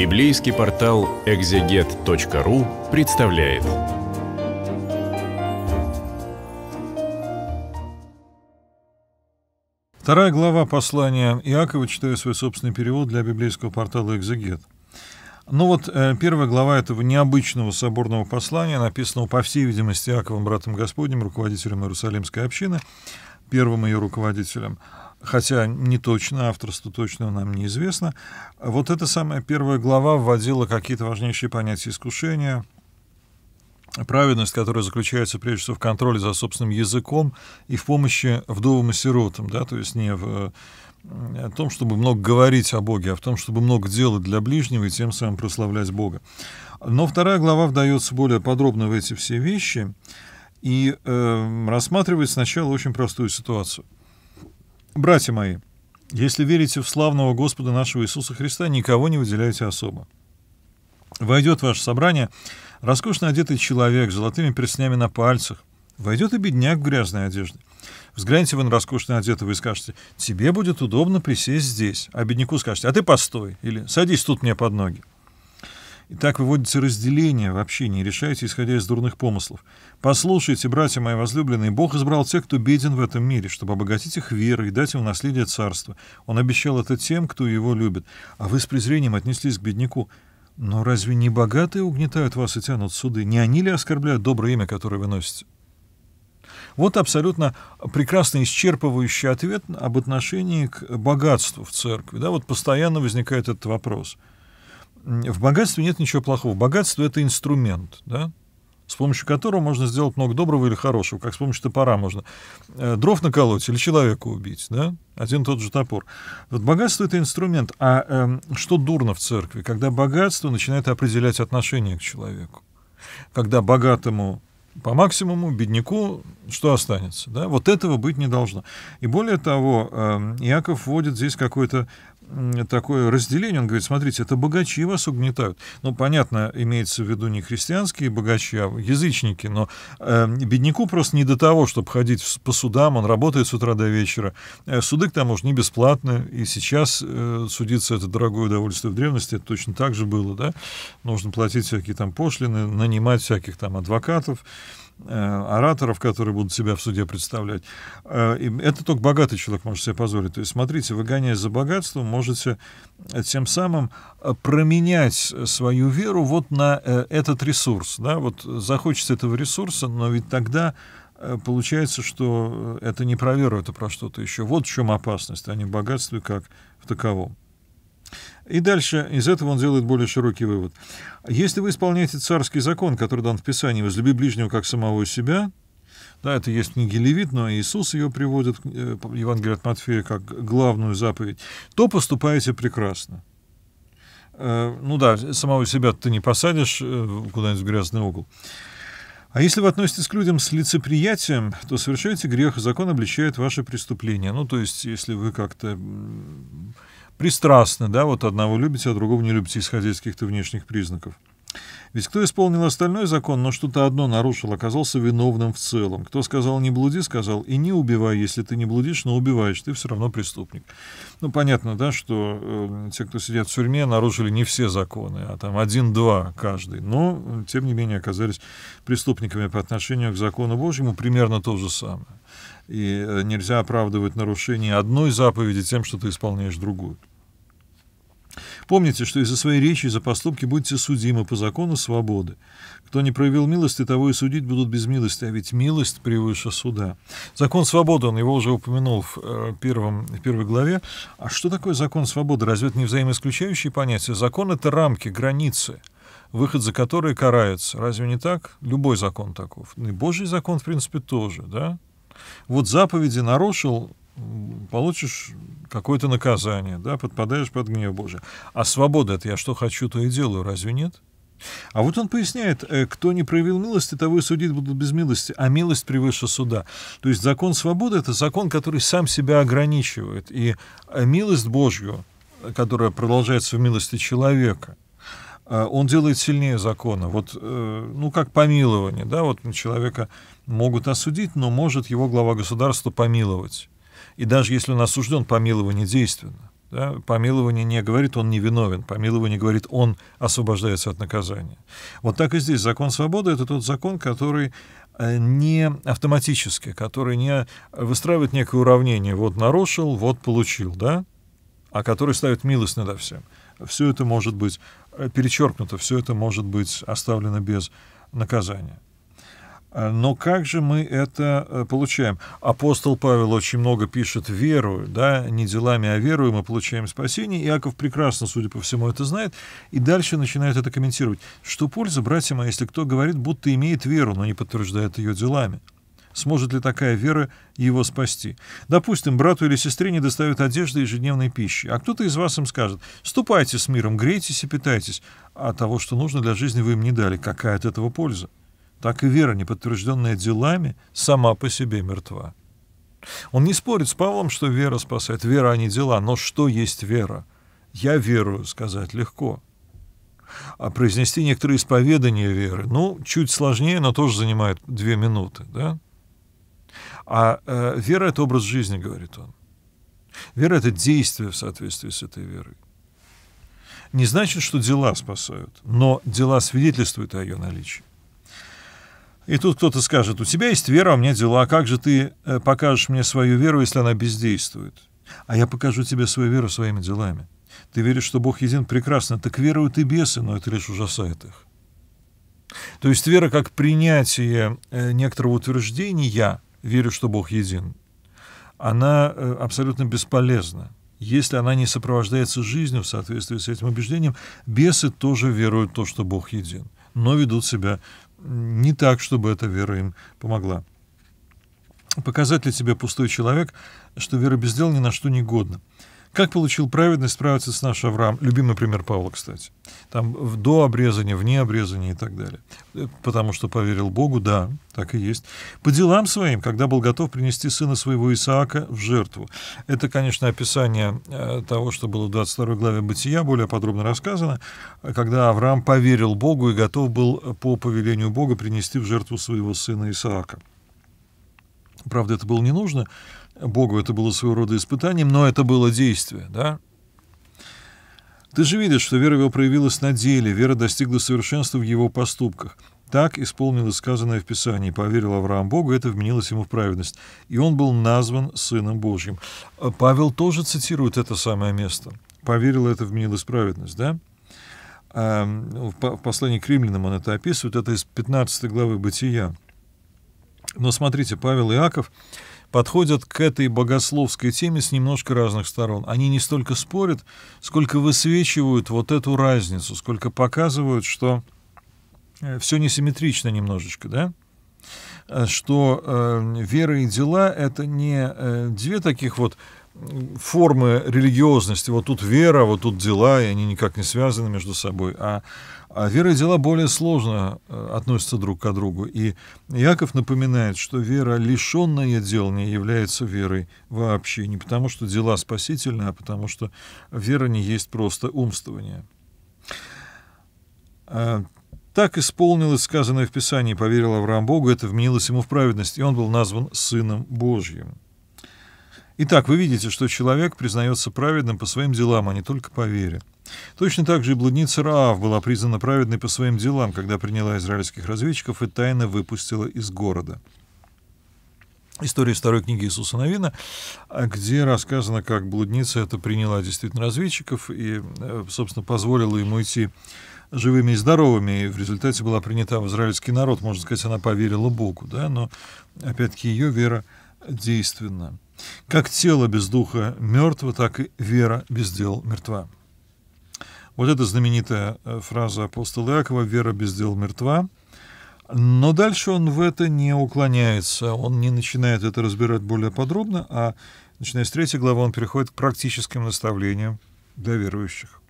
Библейский портал экзегет.ру представляет. Вторая глава послания Иакова, читаю свой собственный перевод для библейского портала «Экзегет». Ну вот, э, первая глава этого необычного соборного послания, написанного, по всей видимости, Иаковым, братом Господним, руководителем Иерусалимской общины, первым ее руководителем – хотя не точно, авторство точного нам неизвестно, вот эта самая первая глава вводила какие-то важнейшие понятия искушения, праведность, которая заключается прежде всего в контроле за собственным языком и в помощи вдовам и сиротам, да, то есть не в э, о том, чтобы много говорить о Боге, а в том, чтобы много делать для ближнего и тем самым прославлять Бога. Но вторая глава вдается более подробно в эти все вещи и э, рассматривает сначала очень простую ситуацию – Братья мои, если верите в славного Господа нашего Иисуса Христа, никого не выделяйте особо. Войдет в ваше собрание роскошно одетый человек с золотыми перстнями на пальцах. Войдет и бедняк в грязной одежде. Взгляните вы на роскошно одетого и скажете, «Тебе будет удобно присесть здесь», а бедняку скажете, «А ты постой» или «Садись тут мне под ноги». И так выводится разделение в общении, решайте, исходя из дурных помыслов. Послушайте, братья мои возлюбленные, Бог избрал тех, кто беден в этом мире, чтобы обогатить их верой и дать им наследие царства. Он обещал это тем, кто его любит. А вы с презрением отнеслись к бедняку. Но разве не богатые угнетают вас и тянут суды? Не они ли оскорбляют доброе имя, которое вы носите? Вот абсолютно прекрасный исчерпывающий ответ об отношении к богатству в церкви. Да, вот постоянно возникает этот вопрос – в богатстве нет ничего плохого. Богатство — это инструмент, да? с помощью которого можно сделать много доброго или хорошего, как с помощью топора можно э, дров наколоть или человека убить, да? Один и тот же топор. Вот богатство — это инструмент. А э, что дурно в церкви? Когда богатство начинает определять отношение к человеку. Когда богатому по максимуму, бедняку что останется, да? Вот этого быть не должно. И более того, эм, Иаков вводит здесь какой-то такое разделение. Он говорит, смотрите, это богачи вас угнетают. Ну, понятно, имеется в виду не христианские богачи, а язычники, но э, бедняку просто не до того, чтобы ходить по судам, он работает с утра до вечера. Э, суды, к тому же, не бесплатны, и сейчас э, судиться это дорогое удовольствие в древности, это точно так же было, да? Нужно платить всякие там пошлины, нанимать всяких там адвокатов, Э, ораторов, которые будут себя в суде представлять. Э, это только богатый человек может себе позволить. То есть, смотрите, выгоняя за богатством, можете тем самым э, променять свою веру вот на этот ресурс. Да? Вот захочется этого ресурса, но ведь тогда получается, что это не про веру, это про что-то еще. Вот в чем опасность, а не богатстве как в таковом. И дальше из этого он делает более широкий вывод. Если вы исполняете царский закон, который дан в Писании, возлюби ближнего как самого себя, да, это есть в книге Левит, но Иисус ее приводит, э, Евангелие от Матфея, как главную заповедь, то поступаете прекрасно. Э, ну да, самого себя ты не посадишь э, куда-нибудь в грязный угол. А если вы относитесь к людям с лицеприятием, то совершаете грех, и закон обличает ваше преступление. Ну, то есть, если вы как-то пристрастны, да, вот одного любите, а другого не любите, исходя из каких-то внешних признаков. Ведь кто исполнил остальной закон, но что-то одно нарушил, оказался виновным в целом. Кто сказал «не блуди», сказал «и не убивай». Если ты не блудишь, но убиваешь, ты все равно преступник. Ну, понятно, да, что э, те, кто сидят в тюрьме, нарушили не все законы, а там один-два каждый. Но, тем не менее, оказались преступниками по отношению к закону Божьему примерно то же самое. И э, нельзя оправдывать нарушение одной заповеди тем, что ты исполняешь другую. Помните, что из-за своей речи и за поступки будете судимы по закону свободы. Кто не проявил милости, того и судить будут без милости, а ведь милость превыше суда. Закон свободы, он его уже упомянул в, э, первом, в первой главе. А что такое закон свободы? Разве это не взаимоисключающие понятия? Закон — это рамки, границы выход за которые карается. Разве не так? Любой закон таков. Ну и Божий закон, в принципе, тоже, да? вот заповеди нарушил, получишь какое-то наказание, да, подпадаешь под гнев Божий. А свобода — это я что хочу, то и делаю, разве нет? А вот он поясняет, э, кто не проявил милости, того и судить будут без милости, а милость превыше суда. То есть закон свободы — это закон, который сам себя ограничивает. И э, милость Божью, которая продолжается в милости человека — а, он делает сильнее закона. Вот, э, ну, как помилование, да, вот человека могут осудить, но может его глава государства помиловать. И даже если он осужден, помилование действенно. Да? Помилование не говорит, он не виновен. Помилование говорит, он освобождается от наказания. Вот так и здесь. Закон свободы — это тот закон, который э, не автоматически, который не выстраивает некое уравнение. Вот нарушил, вот получил, да? А который ставит милость надо всем. Все это может быть Э, перечеркнуто, все это может быть оставлено без наказания. Э, но как же мы это э, получаем? Апостол Павел очень много пишет верою, да, не делами, а верою мы получаем спасение. Иаков прекрасно, судя по всему, это знает, и дальше начинает это комментировать. Что польза, братья мои, если кто говорит, будто имеет веру, но не подтверждает ее делами? сможет ли такая вера его спасти. Допустим, брату или сестре не достают одежды и ежедневной пищи, а кто-то из вас им скажет «ступайте с миром, грейтесь и питайтесь, а того, что нужно для жизни, вы им не дали, какая от этого польза?» Так и вера, не подтвержденная делами, сама по себе мертва. Он не спорит с Павлом, что вера спасает, вера, а не дела, но что есть вера? «Я верую» сказать легко – а произнести некоторые исповедания веры. Ну, чуть сложнее, но тоже занимает две минуты, да? А э, вера — это образ жизни, говорит он. Вера — это действие в соответствии с этой верой. Не значит, что дела спасают, но дела свидетельствуют о ее наличии. И тут кто-то скажет, у тебя есть вера, а у меня дела, а как же ты э, покажешь мне свою веру, если она бездействует? А я покажу тебе свою веру своими делами. Ты веришь, что Бог един, прекрасно, так веруют и бесы, но это лишь ужасает их. То есть вера как принятие э, некоторого утверждения верю, что Бог един, она э, абсолютно бесполезна. Если она не сопровождается жизнью в соответствии с этим убеждением, бесы тоже веруют в то, что Бог един, но ведут себя не так, чтобы эта вера им помогла. Показать ли тебе пустой человек, что вера без дел ни на что не годна? Как получил праведность справиться с наш Авраам? Любимый пример Павла, кстати. Там до обрезания, вне обрезания и так далее. Э, потому что поверил Богу, да, так и есть. По делам своим, когда был готов принести сына своего Исаака в жертву. Это, конечно, описание э, того, что было в 22 главе Бытия, более подробно рассказано, когда Авраам поверил Богу и готов был по повелению Бога принести в жертву своего сына Исаака. Правда, это было не нужно, Богу это было своего рода испытанием, но это было действие, да? Ты же видишь, что вера его проявилась на деле, вера достигла совершенства в его поступках. Так исполнилось сказанное в Писании. Поверил Авраам Богу, это вменилось ему в праведность. И он был назван Сыном Божьим. Э, Павел тоже цитирует это самое место. Поверил, это вменилось в праведность, да? Эм, в послании к римлянам он это описывает. Это из 15 главы Бытия. Но смотрите, Павел и Иаков подходят к этой богословской теме с немножко разных сторон. Они не столько спорят, сколько высвечивают вот эту разницу, сколько показывают, что э, все несимметрично немножечко, да? Э, что э, вера и дела — это не э, две таких вот формы религиозности. Вот тут вера, вот тут дела, и они никак не связаны между собой. А а вера и дела более сложно э, относятся друг к другу. И Яков напоминает, что вера, лишенная дел, не является верой вообще. Не потому, что дела спасительны, а потому, что вера не есть просто умствование. А, так исполнилось сказанное в Писании, поверил Авраам Богу, это вменилось ему в праведность, и он был назван Сыном Божьим. Итак, вы видите, что человек признается праведным по своим делам, а не только по вере. Точно так же и блудница Раав была признана праведной по своим делам, когда приняла израильских разведчиков и тайно выпустила из города. История второй книги Иисуса Новина, а где рассказано, как блудница это приняла действительно разведчиков и, э, собственно, позволила ему идти живыми и здоровыми, и в результате была принята в израильский народ. Можно сказать, она поверила Богу, да, но, опять-таки, ее вера действенна. Как тело без духа мертво, так и вера без дел мертва. Вот эта знаменитая э, фраза апостола Иакова «Вера без дел мертва». Но дальше он в это не уклоняется, он не начинает это разбирать более подробно, а начиная с третьей главы он переходит к практическим наставлениям для верующих.